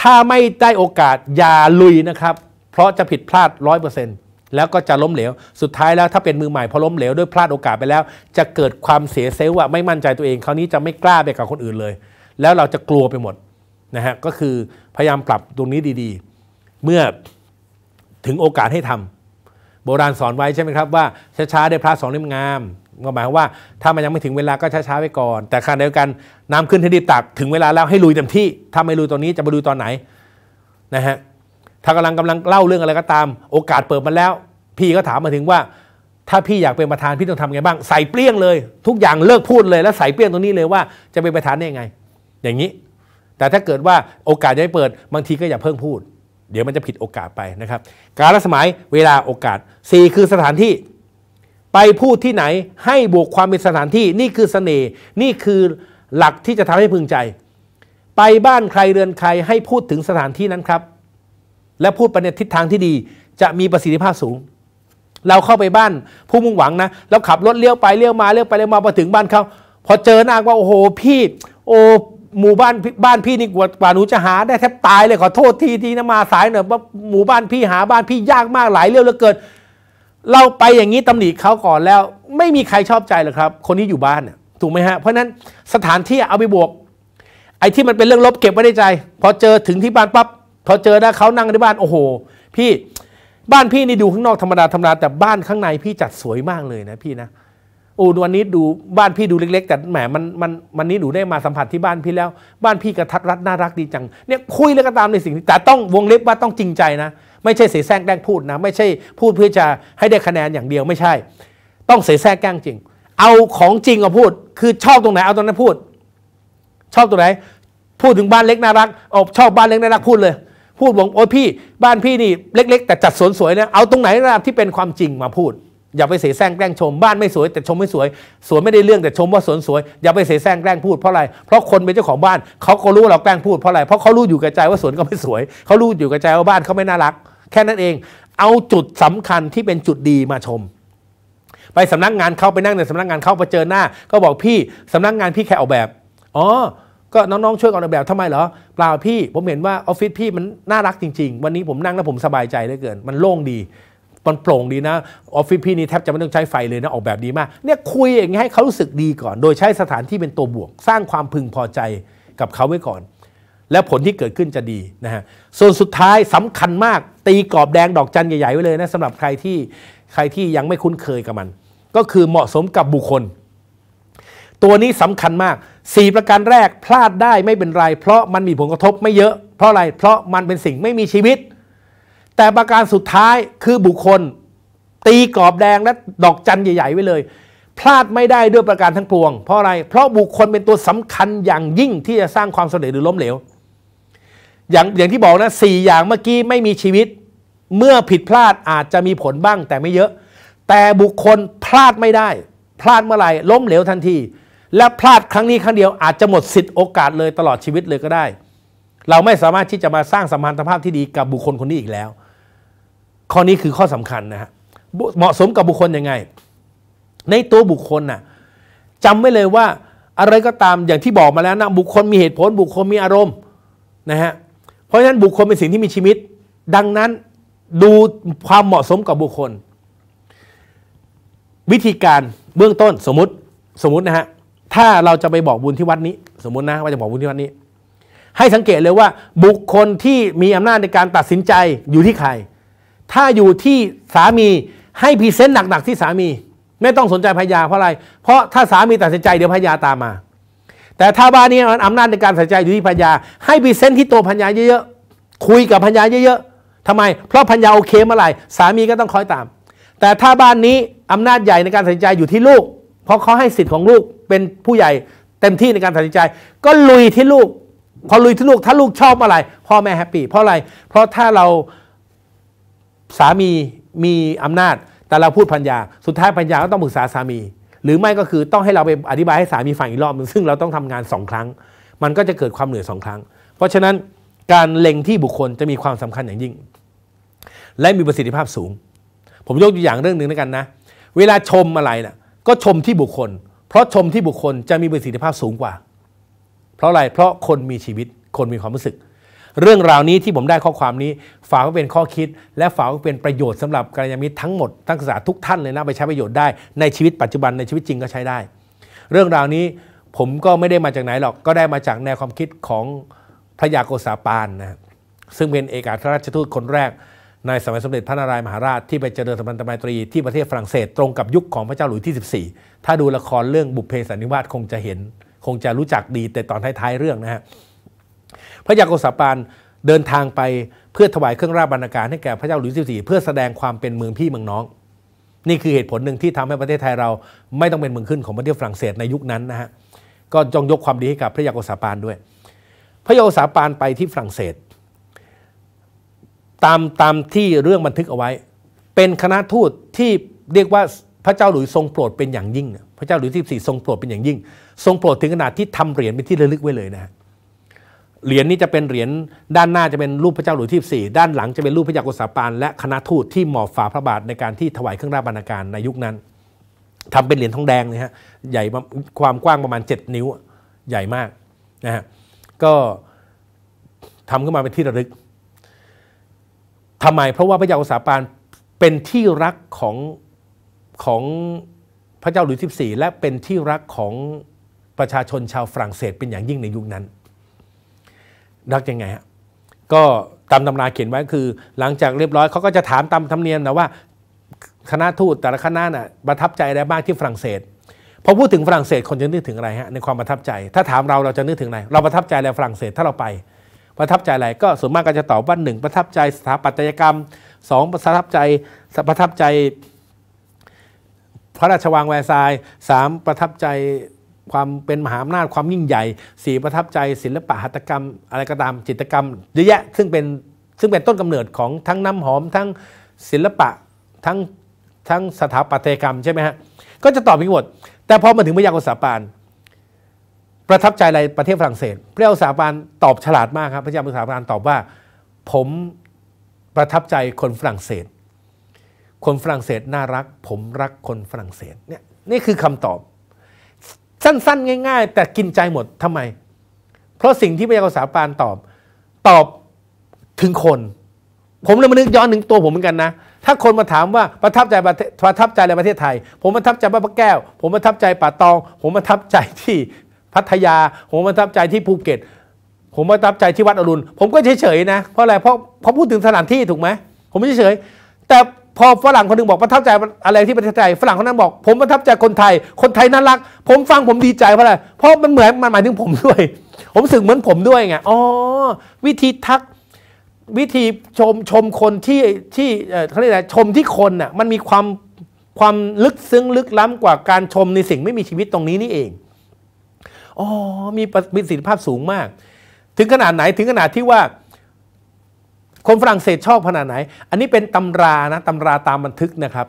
ถ้าไม่ได้โอกาสอย่าลุยนะครับเพราะจะผิดพลาดร้อยเปอร์เซ็นต์แล้วก็จะล้มเหลว สุดท้ายแล้วถ้าเป็นมือใหม่พอล้มเหลว ด้วยพลาดโอกาสไปแล้วจะเกิดความเสียเซลว่าไม่มั่นใจตัวเองคราวนี้จะไม่กล้าไปกับคนอื่นเลย แล้วเราจะกลัวไปหมดนะฮะก็คือพยายามปรับตรงนี้ดี ๆ เมื่อถึงโอกาสให้ทำ โบราณสอนไว้ใช่ไหมครับว่าช้าๆได้พระสองเล่มงามก็หมายความว่า ถ้ามันยังไม่ถึงเวลาก็ช้าๆไว้ก่อน แต่ขณะเดียวกันน้ำขึ้นให้ดีบตักถึงเวลาแล้วให้ลุยเต็มที่ถ้าไม่ลุยตอนนี้จะไปลุยตอนไหน นะฮะถ้ากำลังกำลังเล่าเรื่องอะไรก็ตาม โอกาสเปิดมาแล้ว พี่ก็ถามมาถึงว่า ถ้าพี่อยากเป็นประธานพี่ต้องทำไงบ้างใส่เปรี้ยงเลย ทุกอย่างเลิกพูดเลยแล้วใส่เปรี้ยงตรงนี้เลยว่าจะเป็นประธานได้ยังไง อย่างนี้ แต่ถ้าเกิดว่าโอกาสยังไม่เปิด บางทีก็อย่าเพิ่งพูด เดี๋ยวมันจะผิดโอกาสไปนะครับการรัสมัยเวลาโอกาส4คือสถานที่ไปพูดที่ไหนให้บวกความเป็นสถานที่ นี่คือสเสน่ห์นี่คือหลักที่จะทำให้พึงใจ ไปบ้านใครเรือนใครให้พูดถึงสถานที่นั้นครับและพูดไปในทิศทางที่ดี จะมีประสิทธิภาพสูง เราเข้าไปบ้าน ผู้มุ่งหวังนะแล้วขับรถเลี้ยวไป เลี้ยวมาเลี้ยวไปเลี้ยวมาพอถึงบ้านเขาพอเจอหน้าว่าโอ้โหพี่ โอ้หมู่บ้านบ้านพี่นี่กว่ากว่าหนูจะหาได้แทบตายเลยขอโทษทีทีนะมาสายหน่อยว่าหมู่บ้านพี่หาบ้านพี่ยากมากหลายเรื่องเหลือเกินเราไปอย่างนี้ตำหนิเขาก่อนแล้วไม่มีใครชอบใจหรอกครับคนที่อยู่บ้านเนี่ยถูกไหมฮะเพราะนั้นสถานที่เอาไปบวก ไอ้ที่มันเป็นเรื่องลบเก็บไว้ในใจพอเจอถึงที่บ้านปับ๊บพอเจอหน้าเขานั่งในบ้านโอ้โห พี่บ้านพี่นี่ดูข้างนอกธรรมดาธรรมดา แต่บ้านข้างในพี่จัดสวยมากเลยนะพี่นะโอ้วันนี้ดูบ้านพี่ดูเล็กๆแต่แหมมันมันมันนี้หนูได้มาสัมผัสที่บ้านพี่แล้วบ้านพี่กระทัดรัดน่ารักดีจังเนี่ยคุยแล้วก็ตามในสิ่งที่แต่ต้องวงเล็บว่าต้องจริงใจนะ ไม่ใช่เสแสร้งแกล้งพูดนะ ไม่ใช่พูดเพื่อจะให้ได้คะแนนอย่างเดียวไม่ใช่ ต้องเสแสร้งแกล้งจริง เอาของจริงมาพูด คือชอบตรงไหนเอาตรงนั้นพูด ชอบตรงไหน พูดถึงบ้านเล็กน่ารักอชอบบ้านเล็กน่ารักพูดเลยพูดบอกโอ้พี่บ้านพี่นี่เล็ก ๆ แต่จัดสวนสวยนะเอาตรงไหนระดับที่เป็นความจริงมาพูด อย่าไปเสแสร้งแกล้งชม บ้านไม่สวย แต่ชมไม่สวย สวยไม่ได้เรื่องแต่ชมว่าสวนสวย อย่าไปเสแสร้งแกล้งพูดเพราะอะไรเพราะคนเป็นเจ้าของบ้านเขาก็รู้ว่าเราแกล้งพูดเพราะอะไรเพราะเขารู้อยู่กับใจว่าสวนก็ไม่สวยเขารู้อยู่กับใจว่าบ้านเขาไม่น่ารัก แค่นั้นเอง เอาจุดสำคัญที่เป็นจุดดีมาชม ไปสำนักงานเขาไปนั่งในสำนักงานเขาไปเจอหน้า ก็บอกพี่สำนักงานพี่แค่ออกแบบ อ๋อก็น้องๆช่วยออกแบบทำไมเหรอเปล่าพี่ผมเห็นว่าออฟฟิศพี่มันน่ารักจริงๆ วันนี้ผมนั่งแล้วผมสบายใจเหลือเกินมันโล่งดีมันโปร่งดีนะออฟฟิศพี่นี่แทบจะไม่ต้องใช้ไฟเลยนะออกแบบดีมากเนี่ยคุยอย่างนี้ให้เขารู้สึกดีก่อน โดยใช้สถานที่เป็นตัวบวก สร้างความพึงพอใจกับเขาไว้ก่อน แล้วผลที่เกิดขึ้นจะดีนะฮะส่วนสุดท้ายสำคัญมากตีกรอบแดงดอกจันใหญ่ๆไว้เลยนะสำหรับใครที่ใครที่ยังไม่คุ้นเคยกับมัน ก็คือเหมาะสมกับบุคคลตัวนี้สำคัญมาก 4 ประการแรกพลาดได้ไม่เป็นไร เพราะมันมีผลกระทบไม่เยอะ เพราะอะไร เพราะมันเป็นสิ่งไม่มีชีวิต แต่ประการสุดท้ายคือบุคคล ตีกรอบแดงและดอกจันใหญ่ ๆไว้เลย พลาดไม่ได้ด้วยประการทั้งปวงเพราะอะไร เพราะบุคคลเป็นตัวสำคัญอย่างยิ่งที่จะสร้างความสำเร็จหรือล้มเหลว อย่างอย่างที่บอกนะสี่อย่างเมื่อกี้ไม่มีชีวิต เมื่อผิดพลาดอาจจะมีผลบ้างแต่ไม่เยอะ แต่บุคคลพลาดไม่ได้ พลาดเมื่อไหร่ล้มเหลวทันทีและพลาดครั้งนี้ครั้งเดียวอาจจะหมดสิทธิ์โอกาสเลยตลอดชีวิตเลยก็ได้ เราไม่สามารถที่จะมาสร้างสัมพันธภาพที่ดีกับบุคคลคนนี้อีกแล้ว ข้อนี้คือข้อสำคัญนะฮะ เหมาะสมกับบุคคลยังไง ในตัวบุคคลนะ่ะจำไว้เลยว่าอะไรก็ตามอย่างที่บอกมาแล้วนะบุคคลมีเหตุผล บุคคลมีอารมณ์นะฮะ เพราะฉะนั้นบุคคลเป็นสิ่งที่มีชีวิต ดังนั้นดูความเหมาะสมกับบุคคล วิธีการเบื้องต้นสมมติ สมมตินะฮะถ้าเราจะไปบอกบุญที่วัดนี้ สมมตินะว่าจะบอกบุญที่วัดนี้ ให้สังเกตเลยว่าบุคคลที่มีอำนาจในการตัดสินใจอยู่ที่ใครถ้าอยู่ที่สามีให้พรีเซนต์หนักๆ ที่สามี ไม่ต้องสนใจภรรยาเพราะอะไร เพราะถ้าสามีตัดสินใจเดี๋ยวภรรยาตามมา แต่ถ้าบ้านนี้อำนาจในการตัดสินใจอยู่ที่ภรรยา ให้พรีเซนต์ที่ตัวภรรยาเยอะๆคุยกับภรรยาเยอะๆทำไมเพราะภรรยาโอเคเมื่อไหร่สามีก็ต้องคอยตาม แต่ถ้าบ้านนี้อำนาจใหญ่ในการตัดสินใจอยู่ที่ลูกเพราะเขาให้สิทธิ์ของลูกเป็นผู้ใหญ่เต็มที่ในการตัดสินใจ ก็ลุยที่ลูก พอลุยที่ลูกถ้าลูกชอบอะไรพ่อแม่แฮปปี้เพราะอะไรเพราะถ้าเราสามีมีอำนาจแต่เราพูดพัญญาสุดท้ายพัญญาก็ต้องปรึกษาสามี หรือไม่ก็คือต้องให้เราไปอธิบายให้สามีฟังอีกรอบนึงซึ่งเราต้องทำงานสองครั้ง มันก็จะเกิดความเหนื่อยสองครั้ง เพราะฉะนั้นการเล็งที่บุคคลจะมีความสำคัญอย่างยิ่ง และมีประสิทธิภาพสูง ผมยกตัวอย่างเรื่องหนึ่งแล้วกันนะเวลาชมอะไรนะ่ะก็ชมที่บุคคล เพราะชมที่บุคคลจะมีประสิทธิภาพสูงกว่า เพราะอะไร เพราะคนมีชีวิต คนมีความรู้สึก เรื่องราวนี้ที่ผมได้ข้อความนี้ฝากไว้เป็นข้อคิด และฝากไว้เป็นประโยชน์สำหรับกัลยาณมิตร ทั้งหมดทั้งศาสตร์ทุกท่านเลยนะไปใช้ประโยชน์ได้ในชีวิตปัจจุบันในชีวิตจริงก็ใช้ได้ เรื่องราวนี้ผมก็ไม่ได้มาจากไหนหรอก ก็ได้มาจากแนวความคิดของพระยาโกษาปานนะซึ่งเป็นเอกอัครราชทูตคนแรกในสมัยสมเด็จพระนารายมหาราชที่ไปเจริญสัมพันธไมตรี ที่ประเทศฝรั่งเศสตรงกับยุคของพระเจ้าหลุยที่14 ถ้าดูละครเรื่องบุพเพสันนิวาสคงจะเห็น คงจะรู้จักดีแต่ตอนท้ายๆเรื่องนะฮะพระยาโกศาปานเดินทางไปเพื่อถวายเครื่องราชบรรณาการให้แก่พระเจ้าหลุยที่14 เพื่อแสดงความเป็นเมืองพี่เมืองน้อง นี่คือเหตุผลหนึ่งที่ทำให้ประเทศไทยเราไม่ต้องเป็นเมืองขึ้นของประเทศฝรั่งเศสในยุคนั้นนะฮะก็จงยกความดีให้กับพระยาโกศาปานด้วย พระยาโกศาปานไปที่ฝรั่งเศสตามตามที่เรื่องบันทึกเอาไว้ เป็นคณะทูตที่เรียกว่าพระเจ้าหลุยทรงโปรดเป็นอย่างยิ่งพระเจ้าหลุยที่สี่ทรงโปรดเป็นอย่างยิ่ง ทรงโปรดถึงขนาดที่ทำเหรียญเป็นที่ระลึกไว้เลยนะฮะเหรียญนี้จะเป็นเหรียญด้านหน้าจะเป็นรูปพระเจ้าหลุยที่สี่ด้านหลังจะเป็นรูปพระยาโกษาปานและคณะทูตที่หมอบฝ่าพระบาทในการที่ถวายเครื่องราชบรรณาการในยุคนั้น ทำเป็นเหรียญทองแดงนะฮะใหญ่ความกว้างประมาณ 7 นิ้วใหญ่มากนะฮะก็ทำขึ้นมาเป็นที่ระลึกทำไม เพราะว่าพระเยาอุสาปานเป็นที่รักของของพระเจ้าหลุยส์ที่่และเป็นที่รักของประชาชนชาวฝรั่งเศสเป็นอย่างยิ่งในยุคนั้น รักยังไงฮะก็ตามตำราเขียนไว้คือ หลังจากเรียบร้อยเขาก็จะถามตามธรรมเนียมนะว่า คณะทูตแต่ละคณะน่ะประทับใจอะไรบ้างที่ฝรั่งเศสพอพูดถึงฝรั่งเศสคนจะนึกถึงอะไรฮะในความประทับใจ ถ้าถามเราเราจะนึกถึงอะไรเราประทับใจอะไรฝรั่งเศสถ้าเราไปประทับใจอะไรก็ส่วนมากก็จะตอบว่าหนึ่งประทับใจสถาปัตยกรรมสองประทับใจประทับใจ พระราชวังแวร์ซายสามประทับใจความเป็นมหาอำนาจความยิ่งใหญ่สี่ประทับใจ ศิลปะหัตถกรรม อะไรก็ตามจิตกรรม เยอะแยะซึ่งเป็นซึ่งเป็นต้นกำเนิดของทั้งน้ำหอมทั้งศิลปะทั้งทั้งสถาปัตยกรรมใช่ไหมฮะก็จะตอบมีหมด แต่พอมาถึงพยากรสาปานประทับใจอะไรประเทศฝรั่งเศสพระเจ้าสาบานตอบฉลาดมากครับ พระเจ้าสาบานตอบว่า ผมประทับใจคนฝรั่งเศส คนฝรั่งเศสน่ารัก ผมรักคนฝรั่งเศสเนี่ยนี่คือคำตอบ สั้น ๆ ง่าย ๆ แต่กินใจหมดทำไม เพราะสิ่งที่ พระเจ้าสาบานตอบ ตอบถึงคน ผมเลยมานึกย้อนถึงตัวผมเหมือนกันนะ ถ้าคนมาถามว่าประทับใจ ประทับใจ อะไรประเทศไทย ผมประทับใจบ้านพระแก้ว ผมประทับใจป่าตอง ผมประทับใจที่พัทยาผมประทับใจที่ภูเก็ต ผมประทับใจที่วัดอรุณ ผมก็เฉยๆนะเพราะอะไรเพราะเขาพูดถึงสถานที่ถูกไหมผมไม่เฉยแต่พอฝรั่งคนนึงบอกประทับใจอะไรที่ประทับใจฝรั่งคนนั้นบอก ผมประทับใจคนไทย คนไทยน่ารัก ผมฟังผมดีใจเพราะอะไรเพราะมันเหมือนมันหมายถึงผมด้วย ผมสึกเหมือนผมด้วยไงอ๋อวิธีทักวิธีชมชมคนที่ที่เขาเรียกอะไรชมที่คนน่ะมันมีความความลึกซึ้งลึกล้ำกว่าการชมในสิ่งไม่มีชีวิตตรงนี้นี่เองอ๋อมีประสิทธิภาพสูงมาก ถึงขนาดไหนถึงขนาดที่ว่าคนฝรั่งเศสชอบขนาดไหน อันนี้เป็นตำรานะตำราตามบันทึกนะครับ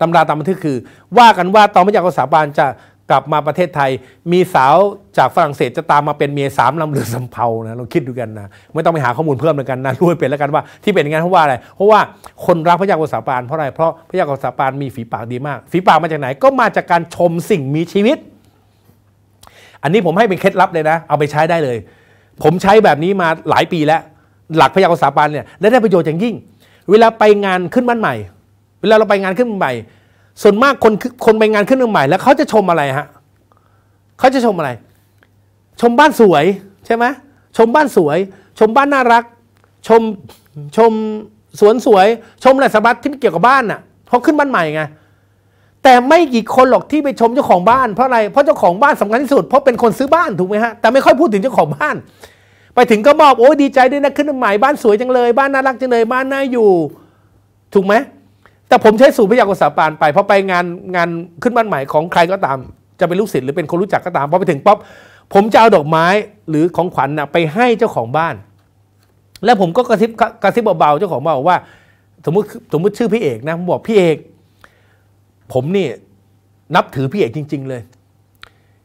ตำราตามบันทึกคือ ว่ากันว่าตอนพระยากรสาบานจะกลับมาประเทศไทย มีสาวจากฝรั่งเศสจะตามมาเป็นเมียสามลำเรือสำเภานะเราคิดดูกันนะไม่ต้องไปหาข้อมูลเพิ่มเลยกันนะรู้เป็นแล้วกันว่าที่เป็นอย่างนั้น เพราะว่าอะไร เพราะว่าคนรักพระยากรสาปานเพราะอะไรเพราะพระยากรสาปานมีฝีปากดีมาก ฝีปากมาจากไหน ก็มาจากการชมสิ่งมีชีวิตอันนี้ผมให้เป็นเคล็ดลับเลยนะ เอาไปใช้ได้เลย ผมใช้แบบนี้มาหลายปีแล้ว หลักพยากรณ์สถาปันเนี่ยและได้ประโยชน์อย่างยิ่ง เวลาไปงานขึ้นบ้านใหม่ เวลาเราไปงานขึ้นบ้านใหม่ ส่วนมากคนคนไปงานขึ้นบ้านใหม่แล้วเขาจะชมอะไรฮะเขาจะชมอะไร ชมบ้านสวยใช่ไหมชมบ้านสวย ชมบ้านน่ารัก ชมชมสวนสวย ชมอะไรสารัดที่เกี่ยวกับบ้านน่ะเพราะขึ้นบ้านใหม่ไงแต่ไม่กี่คนหรอกที่ไปชมเจ้าของบ้าน เพราะอะไร เพราะเจ้าของบ้านสำคัญที่สุดเพราะเป็นคนซื้อบ้านถูกไหมฮะแต่ไม่ค่อยพูดถึงเจ้าของบ้าน ไปถึงก็มอบโอ้ยดีใจด้วยนะ ขึ้นใหม่ บ้านสวยจังเลย บ้านน่ารักจังเลย บ้านน่าอยู่ถูกไหมแต่ผมใช้สูตรพยากรณ์สาปานไปพอไปงานงานขึ้นบ้านใหม่ ของใครก็ตาม จะเป็นลูกศิษย์หรือเป็นคนรู้จักก็ตามพอไปถึงป๊อปผมจะเอาดอกไม้หรือของขวัญนะไปให้เจ้าของบ้าน แล้วผมก็กระซิบกระซิบเบาๆเจ้าของบ้านว่าสมมติสมมติชื่อพี่เอกนะผมบอกพี่เอกผมนี่นับถือพี่เอกจริงๆเลย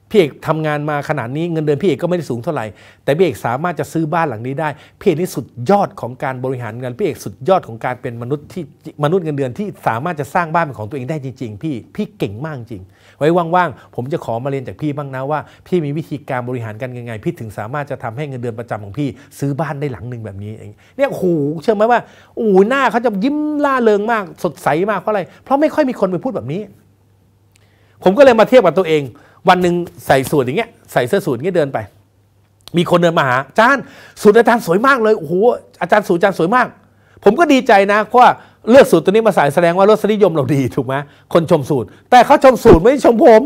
พี่เอกทำงานมาขนาดนี้เงินเดือนพี่เอกก็ไม่ได้สูงเท่าไหร่แต่พี่เอกสามารถจะซื้อบ้านหลังนี้ได้พี่เอกนี่สุดยอดของการบริหารเงินพี่เอกสุดยอดของการเป็นมนุษย์ที่มนุษย์เงินเดือนที่สามารถจะสร้างบ้านเป็นของตัวเองได้จริง ๆพี่พี่เก่งมากจริงไว้ว่างๆ ผมจะขอมาเรียนจากพี่บ้างนะว่า พี่มีวิธีการบริหารกันยังไงพี่ถึงสามารถจะทำให้เงินเดือนประจำของพี่ซื้อบ้านได้หลังหนึ่งแบบนี้เนี่ยโอ้โหเชื่อไหมว่าโอ้หน้าเขาจะยิ้มล่าเริงมาก สดใสมากเพราะอะไร เพราะไม่ค่อยมีคนไปพูดแบบนี้ ผมก็เลยมาเทียบกับตัวเอง วันหนึ่งใส่สูทอย่างเงี้ย ใส่เสื้อสูทรเงี้ยเดินไป มีคนเดินมาหาอาจารย์สูทอาจารย์สวยมากเลยโอ้โหอาจารย์สูทอาจารย์สวยมาก ผมก็ดีใจนะเพราะว่าเลือกสูตรตัวนี้มาใส่แสดงว่ารสนิยมเราดีถูกไหมคนชมสูตร แต่เขาชมสูตร ไม่ชมผม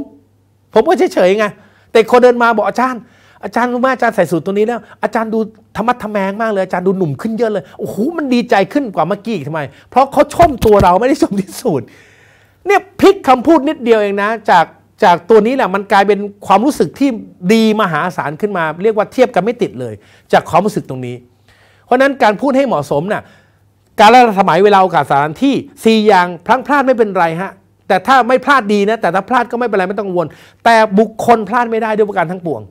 ผมก็เฉยๆไงแต่คนเดินมาบอกอาจารย์ อาจารย์รู้ไหมอาจารย์ใส่สูตรตัวนี้แล้ว อาจารย์ดูธรรมะทแมงมาก เลย อาจารย์ดูหนุ่มขึ้นเยอะเลยโอ้โหมันดีใจขึ้นกว่าเมื่อกี้ทำไม เพราะเขาชมตัวเราไม่ได้ชมที่สูตร เนี่ยพลิกคำพูดนิดเดียวเองนะจากจากตัวนี้แหละมันกลายเป็นความรู้สึกที่ดีมหาศาลขึ้นมา เรียกว่าเทียบกันไม่ติดเลย จากความรู้สึกตรงนี้ เพราะนั้นการพูดให้เหมาะสมนะ่ะการละสมัยเวลาโอกาสสถานที่4อย่างพลั้งพลาดไม่เป็นไรฮะแต่ถ้าไม่พลาดดีนะแต่ถ้าพลาดก็ไม่เป็นไรไม่ต้องกังวล แต่บุคคลพลาดไม่ได้ ด้วยประการทั้งปวง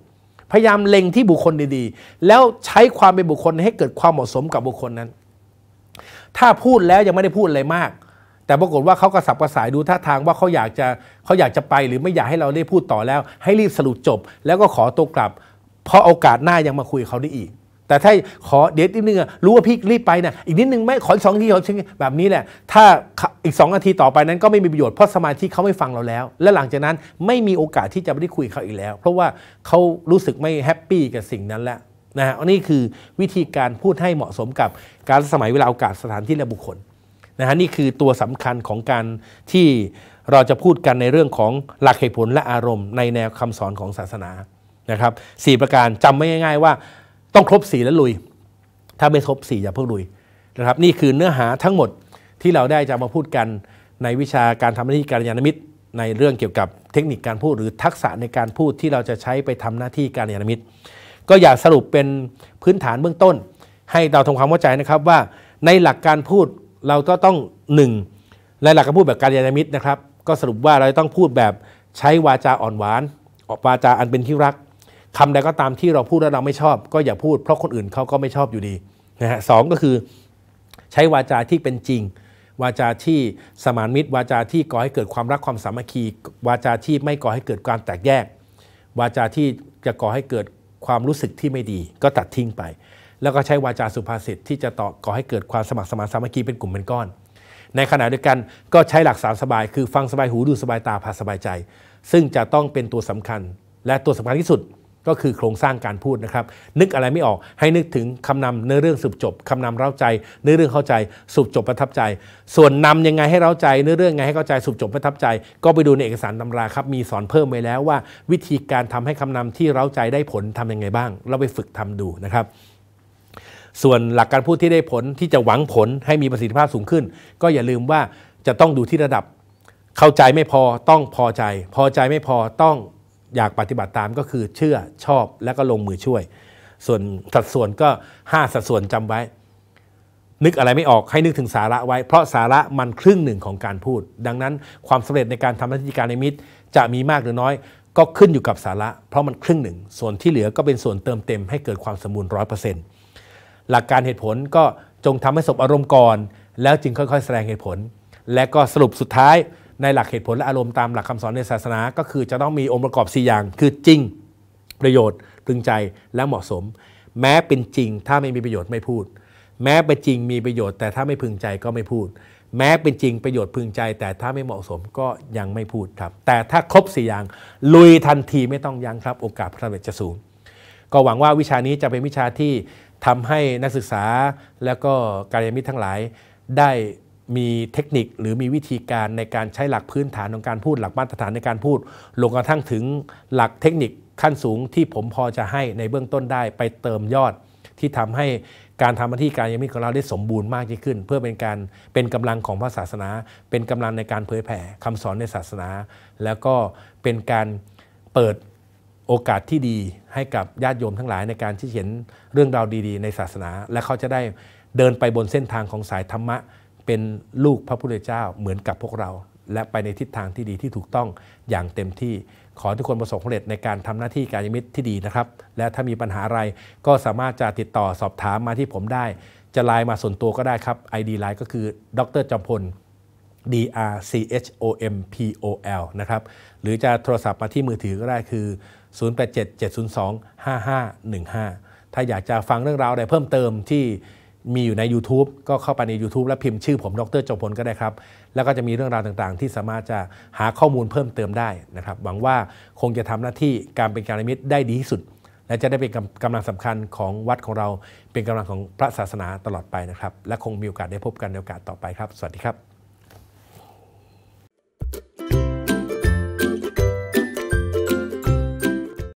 พยายามเล็งที่บุคคลดีๆ แล้วใช้ความเป็นบุคคลให้เกิดความเหมาะสมกับบุคคลนั้น ถ้าพูดแล้วยังไม่ได้พูดอะไรมาก แต่ปรากฏว่าเขากระสับกระสายดูท่าทางว่าเขาอยากจะเขาอยากจะไปหรือไม่อยากให้เราได้พูดต่อแล้ว ให้รีบสรุปจบ แล้วก็ขอตัวกลับ เพราะโอกาสหน้ายังมาคุยเขาได้อีกแต่ถ้าขอเดี๋ยวนิดนึง รู้ว่าพี่รีบไปนะอีกนิดนึงไม่ขอสองทีขอแบบนี้แหละ ถ้าอีกสองนาทีต่อไปนั้น ก็ไม่มีประโยชน์เพราะสมาธิเขาไม่ฟังเราแล้ว และหลังจากนั้นไม่มีโอกาสที่จะไม่ได้คุยเขาอีกแล้ว เพราะว่าเขารู้สึกไม่แฮปปี้กับสิ่งนั้นแล้วนะฮะนี่คือวิธีการพูดให้เหมาะสมกับการสมัยเวลาโอกาสสถานที่และบุคคลนะฮะนี่คือตัวสำคัญของการที่เราจะพูดกันในเรื่องของหลักเหตุผลและอารมณ์ในแนวคำสอนของศาสนานะครับสประการจำไม่ง่าย ๆ ว่าต้องครบสี่แล้วลุย ถ้าไม่ครบสี่อย่าเพิ่งลุยนะครับ นี่คือเนื้อหาทั้งหมดที่เราได้จะมาพูดกันในวิชาการทำหน้าที่การยานมิตรในเรื่องเกี่ยวกับเทคนิคการพูด หรือทักษะในการพูดที่เราจะใช้ไปทำหน้าที่การยานมิตร ก็อยากสรุปเป็นพื้นฐานเบื้องต้น ให้เราทำความเข้าใจนะครับว่า ในหลักการพูดเราก็ต้องหนึ่งในหลักการพูดแบบการยานมิตรนะครับ ก็สรุปว่าเราต้องพูดแบบใช้วาจาอ่อนหวาน ออกวาจาอันเป็นที่รักคำใดก็ตามที่เราพูดแล้วเราไม่ชอบ ก็อย่าพูดเพราะคนอื่นเขาก็ไม่ชอบอยู่ดีนะฮะสองก็คือ ใช้วาจาที่เป็นจริง วาจาที่สมานมิตรวาจาที่ก่อให้เกิดความรักความสามัคคี วาจาที่ไม่ก่อให้เกิดการแตกแยก วาจาที่จะก่อให้เกิดความรู้สึกที่ไม่ดี ก็ตัดทิ้งไป แล้วก็ใช้วาจาสุภาษิตที่จะต่อก่อให้เกิดความสมัครสมานสามัคคีเป็นกลุ่มเป็นก้อน ในขณะเดียวกันก็ใช้หลักสามสบายคือฟังสบายหูดูสบายตาพาสบายใจ ซึ่งจะต้องเป็นตัวสำคัญ และตัวสำคัญที่สุดก็คือโครงสร้างการพูดนะครับ นึกอะไรไม่ออกให้นึกถึงคำนำเนื้อเรื่องสุบจบคำนำเร้าใจ เนื้อเรื่องเข้าใจสุบจบประทับใจ ส่วนนำยังไงให้เร้าใจ เนื้อเรื่องไงให้เข้าใจสุบจบประทับใจ ก็ไปดูในเอกสารตำราครับ มีสอนเพิ่มไว้แล้วว่าวิธีการทำให้คำนำที่เร้าใจได้ผลทำยังไงบ้าง เราไปฝึกทำดูนะครับ ส่วนหลักการพูดที่ได้ผลที่จะหวังผลให้มีประสิทธิภาพสูงขึ้น ก็อย่าลืมว่าจะต้องดูที่ระดับ เข้าใจไม่พอต้องพอใจ พอใจไม่พอต้องอยากปฏิบัติตามก็คือเชื่อชอบแล้วก็ลงมือช่วย ส่วนสัดส่วนก็ 5สัดส่วนจำไว้ นึกอะไรไม่ออก ให้นึกถึงสาระไว้เพราะสาระมันครึ่งหนึ่งของการพูด ดังนั้นความสำเร็จในการทำหน้าที่การในมิตรจะมีมากหรือน้อยก็ขึ้นอยู่กับสาระ เพราะมันครึ่งหนึ่ง ส่วนที่เหลือก็เป็นส่วนเติมเต็มให้เกิดความสมบูรณ์ร้อยเปอร์เซ็นต์หลักการเหตุผลก็จงทำให้สบอารมณ์ก่อนแล้วจึงค่อยๆ แสดงเหตุผล และก็สรุปสุดท้ายในหลักเหตุผล และอารมณ์ตามหลักคำสอนในศาสนา ก็คือจะต้องมีองค์ประกอบ4อย่าง คือจริงประโยชน์พึงใจและเหมาะสม แม้เป็นจริงถ้าไม่มีประโยชน์ไม่พูด แม้เป็นจริงมีประโยชน์ แต่ถ้าไม่พึงใจก็ไม่พูด แม้เป็นจริงประโยชน์พึงใจ แต่ถ้าไม่เหมาะสมก็ยังไม่พูดครับแต่ถ้าครบสี่อย่าง ลุยทันทีไม่ต้องยั้งครับโอกาสพระเวจะสูง ก็หวังว่าวิชานี้จะเป็นวิชาที่ทำให้นักศึกษาและก็การยมิตรทั้งหลายได้มีเทคนิคหรือมีวิธีการในการใช้หลักพื้นฐานของการพูดหลักมาตรฐานในการพูด ลงกระทั่งถึงหลักเทคนิคขั้นสูงที่ผมพอจะให้ในเบื้องต้นได้ไปเติมยอดที่ทำให้การทำหน้าที่การยังมีของเราได้สมบูรณ์มากยิ่งขึ้น เพื่อเป็นการเป็นกำลังของพระศาสนา เป็นกำลังในการเผยแผ่คำสอนในศาสนา แล้วก็เป็นการเปิดโอกาสที่ดี ให้กับญาติโยมทั้งหลายในการที่เห็นเรื่องราวดีๆ ในศาสนา และเขาจะได้เดินไปบนเส้นทางของสายธรรมะเป็นลูกพระพุทธเจ้าเหมือนกับพวกเรา และไปในทิศทางที่ดีที่ถูกต้องอย่างเต็มที่ ขอทุกคนประสบความสำเร็จในการทำหน้าที่การยมิตรที่ดีนะครับและถ้ามีปัญหาอะไรก็สามารถจะติดต่อสอบถามมาที่ผมได้ จะไลน์มาส่วนตัวก็ได้ครับ ID ไลน์ก็คือดรจอมพล D R C H O M P O L นะครับหรือจะโทรศัพท์มาที่มือถือก็ได้คือ 087 702 5515 ถ้าอยากจะฟังเรื่องราวใดเพิ่มเติมที่มีอยู่ใน YouTube ก็เข้าไปใน YouTube แล้วพิมพ์ชื่อผมดรจงพลก็ได้ครับ แล้วก็จะมีเรื่องราวต่างๆ ที่สามารถจะหาข้อมูลเพิ่มเติมได้นะครับหวังว่าคงจะทำหน้าที่การเป็นการมิตรได้ดีที่สุด และจะได้เป็นกำลังสำคัญของวัดของเราเป็นกำลังของพระศาสนาตลอดไปนะครับ และคงมีโอกาสได้พบกันในโอกาสต่อไปครับ สวัสดีครับ